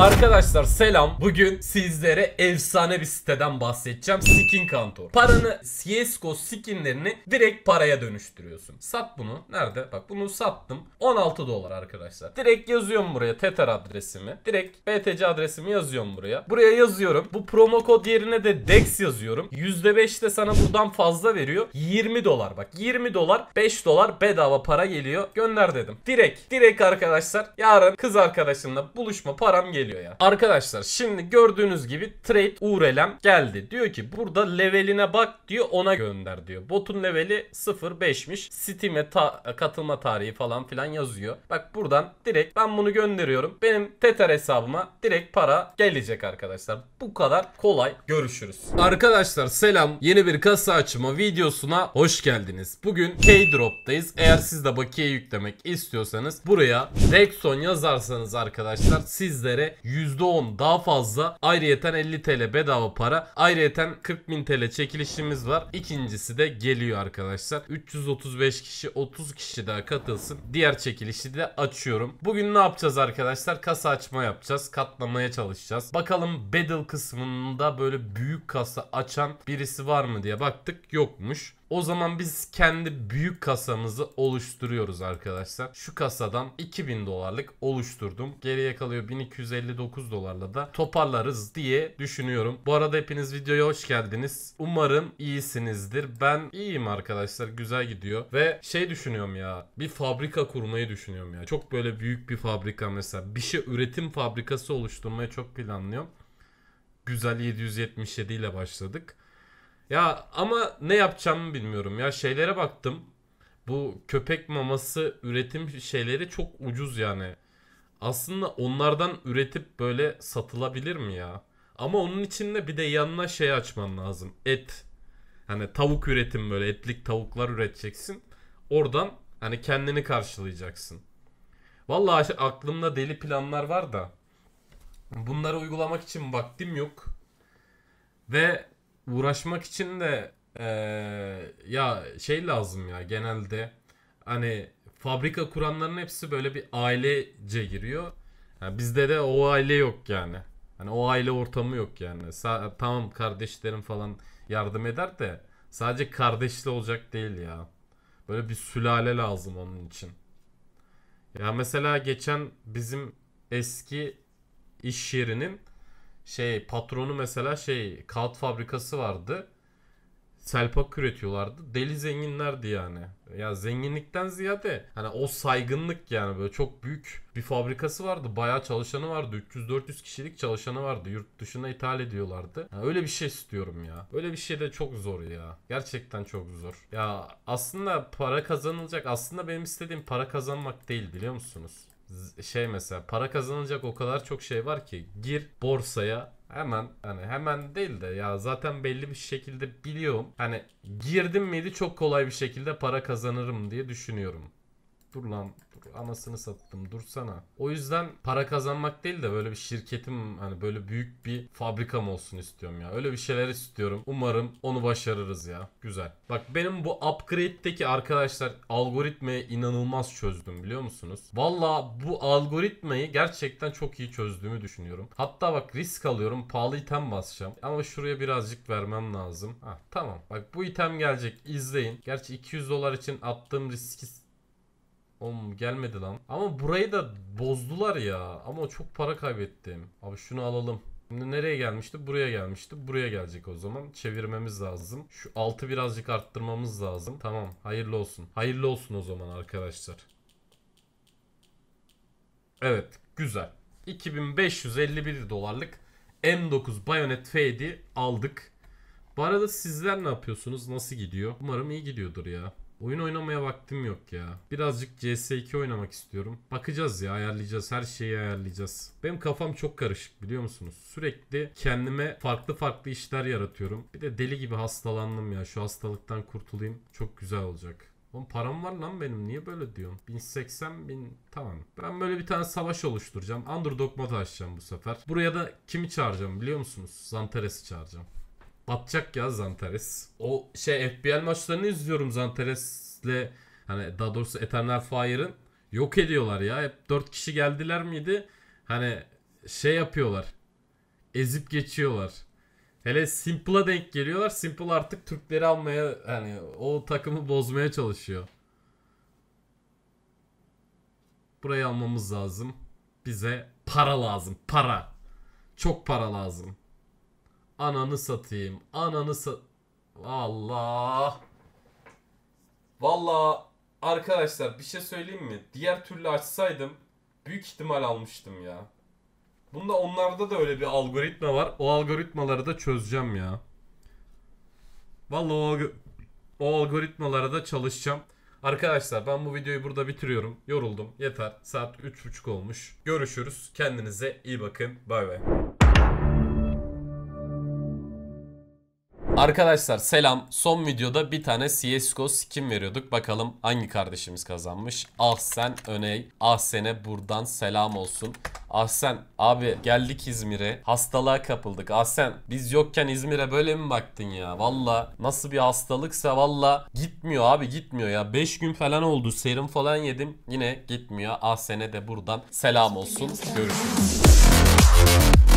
Arkadaşlar selam. Bugün sizlere efsane bir siteden bahsedeceğim. Skin Kantor. Paranı CSGO skinlerini direkt paraya dönüştürüyorsun. Sat bunu. Nerede? Bak bunu sattım. 16 dolar arkadaşlar. Direkt yazıyorum buraya Tether adresimi. Direkt BTC adresimi yazıyorum buraya. Buraya yazıyorum. Bu promo kod yerine de DEX yazıyorum. %5 de sana buradan fazla veriyor. 20 dolar bak. 20 dolar 5 dolar bedava para geliyor. Gönder dedim. Direkt. Direkt arkadaşlar. Yarın kız arkadaşımla buluşma param geliyor geliyor ya. Arkadaşlar şimdi gördüğünüz gibi trade urelem geldi. Diyor ki burada leveline bak diyor ona gönder diyor. Botun leveli 0.5'miş. Steam'e ta katılma tarihi falan filan yazıyor. Bak buradan direkt ben bunu gönderiyorum. Benim Tether hesabıma direkt para gelecek arkadaşlar. Bu kadar kolay. Görüşürüz. Arkadaşlar selam. Yeni bir kasa açma videosuna hoş geldiniz. Bugün K-Drop'tayız. Eğer siz de bakiye yüklemek istiyorsanız buraya Rexon yazarsanız arkadaşlar sizlere %10 daha fazla. Ayrıyeten 50 TL bedava para. Ayrıyeten 40.000 TL çekilişimiz var. İkincisi de geliyor arkadaşlar. 335 kişi 30 kişi daha katılsın. Diğer çekilişi de açıyorum. Bugün ne yapacağız arkadaşlar? Kasa açma yapacağız. Katlamaya çalışacağız. Bakalım battle kısmında böyle büyük kasa açan birisi var mı diye baktık. Yokmuş. O zaman biz kendi büyük kasamızı oluşturuyoruz arkadaşlar. Şu kasadan 2000 dolarlık oluşturdum. Geriye kalıyor 1259 dolarla da toparlarız diye düşünüyorum. Bu arada hepiniz videoya hoş geldiniz. Umarım iyisinizdir. Ben iyiyim arkadaşlar. Güzel gidiyor. Ve şey düşünüyorum ya. Bir fabrika kurmayı düşünüyorum ya. Çok böyle büyük bir fabrika mesela. Bir şey üretim fabrikası oluşturmayı çok planlıyorum. Güzel 777 ile başladık. Ya ama ne yapacağımı bilmiyorum. Ya şeylere baktım. Bu köpek maması üretim şeyleri çok ucuz yani. Aslında onlardan üretip böyle satılabilir mi ya? Ama onun için de bir de yanına şey açman lazım. Et. Hani tavuk üretim böyle etlik tavuklar üreteceksin. Oradan hani kendini karşılayacaksın. Vallahi aklımda deli planlar var da bunları uygulamak için vaktim yok. Ve uğraşmak için de e, ya şey lazım ya genelde hani fabrika kuranların hepsi böyle bir ailece giriyor. Yani bizde de o aile yok yani. Hani o aile ortamı yok yani. Sa tamam kardeşlerim falan yardım eder de sadece kardeşli olacak değil ya. Böyle bir sülale lazım onun için. Ya mesela geçen bizim eski iş yerinin şey patronu mesela şey kağıt fabrikası vardı. Selpak üretiyorlardı. Deli zenginlerdi yani. Ya zenginlikten ziyade hani o saygınlık yani böyle çok büyük bir fabrikası vardı. Bayağı çalışanı vardı. 300-400 kişilik çalışanı vardı. Yurt dışına ithal ediyorlardı. Yani öyle bir şey istiyorum ya. Öyle bir şey de çok zor ya. Gerçekten çok zor. Ya aslında para kazanılacak. Aslında benim istediğim para kazanmak değil biliyor musunuz? şey mesela para kazanılacak o kadar çok şey var ki gir borsaya hemen hani hemen değil de ya zaten belli bir şekilde biliyorum. Hani girdim miydi çok kolay bir şekilde para kazanırım diye düşünüyorum. Dur lan Anasını sattım dursana. O yüzden para kazanmak değil de böyle bir şirketim hani böyle büyük bir fabrikam olsun istiyorum ya. Öyle bir şeyler istiyorum. Umarım onu başarırız ya. Güzel. Bak benim bu upgrade'deki arkadaşlar algoritmayı inanılmaz çözdüm biliyor musunuz? Valla bu algoritmayı gerçekten çok iyi çözdüğümü düşünüyorum. Hatta bak risk alıyorum. Pahalı item basacağım. Ama şuraya birazcık vermem lazım. Ha tamam. Bak bu item gelecek. izleyin. Gerçi 200 dolar için attığım riski Oğlum gelmedi lan. Ama burayı da bozdular ya. Ama çok para kaybettim. Abi şunu alalım. Şimdi nereye gelmişti? Buraya gelmişti. Buraya gelecek o zaman. Çevirmemiz lazım. Şu altı birazcık arttırmamız lazım. Tamam. Hayırlı olsun. Hayırlı olsun o zaman arkadaşlar. Evet. Güzel. 2551 dolarlık M9 Bayonet Fade'i aldık. Bu arada sizler ne yapıyorsunuz? Nasıl gidiyor? Umarım iyi gidiyordur ya. Oyun oynamaya vaktim yok ya. Birazcık CS2 oynamak istiyorum. Bakacağız ya ayarlayacağız. Her şeyi ayarlayacağız. Benim kafam çok karışık biliyor musunuz? Sürekli kendime farklı farklı işler yaratıyorum. Bir de deli gibi hastalandım ya. Şu hastalıktan kurtulayım. Çok güzel olacak. Oğlum param var lan benim niye böyle diyorsun? 1080 bin tamam. Ben böyle bir tane savaş oluşturacağım. Underdog mod açacağım bu sefer. Buraya da kimi çağıracağım biliyor musunuz? Zantares'i çağıracağım. Batacak ya Zantares. O şey FBL maçlarını izliyorum Zantares'le. Hani daha doğrusu Eternal Fire'ın. Yok ediyorlar ya. Hep 4 kişi geldiler miydi? Hani şey yapıyorlar. Ezip geçiyorlar. Hele Simple'a denk geliyorlar. Simple artık Türkleri almaya hani o takımı bozmaya çalışıyor. Burayı almamız lazım. Bize para lazım. Para. Çok para lazım. Ananı satayım. Ananı sat... Vallahi, vallahi arkadaşlar bir şey söyleyeyim mi? Diğer türlü açsaydım büyük ihtimal almıştım ya. Bunda onlarda da öyle bir algoritma var. O algoritmaları da çözeceğim ya. Vallahi o, o algoritmalara da çalışacağım. Arkadaşlar ben bu videoyu burada bitiriyorum. Yoruldum. Yeter. Saat 3.30 olmuş. Görüşürüz. Kendinize iyi bakın. Bay bay. Arkadaşlar selam. Son videoda bir tane CSGO skin veriyorduk. Bakalım hangi kardeşimiz kazanmış. Ahsen Öney. Ahsen'e buradan selam olsun. Ahsen abi geldik İzmir'e. Hastalığa kapıldık. Ahsen biz yokken İzmir'e böyle mi baktın ya? Valla nasıl bir hastalıksa valla gitmiyor abi gitmiyor ya. 5 gün falan oldu. Serum falan yedim. Yine gitmiyor. Ahsen'e de buradan selam olsun. Görüşürüz.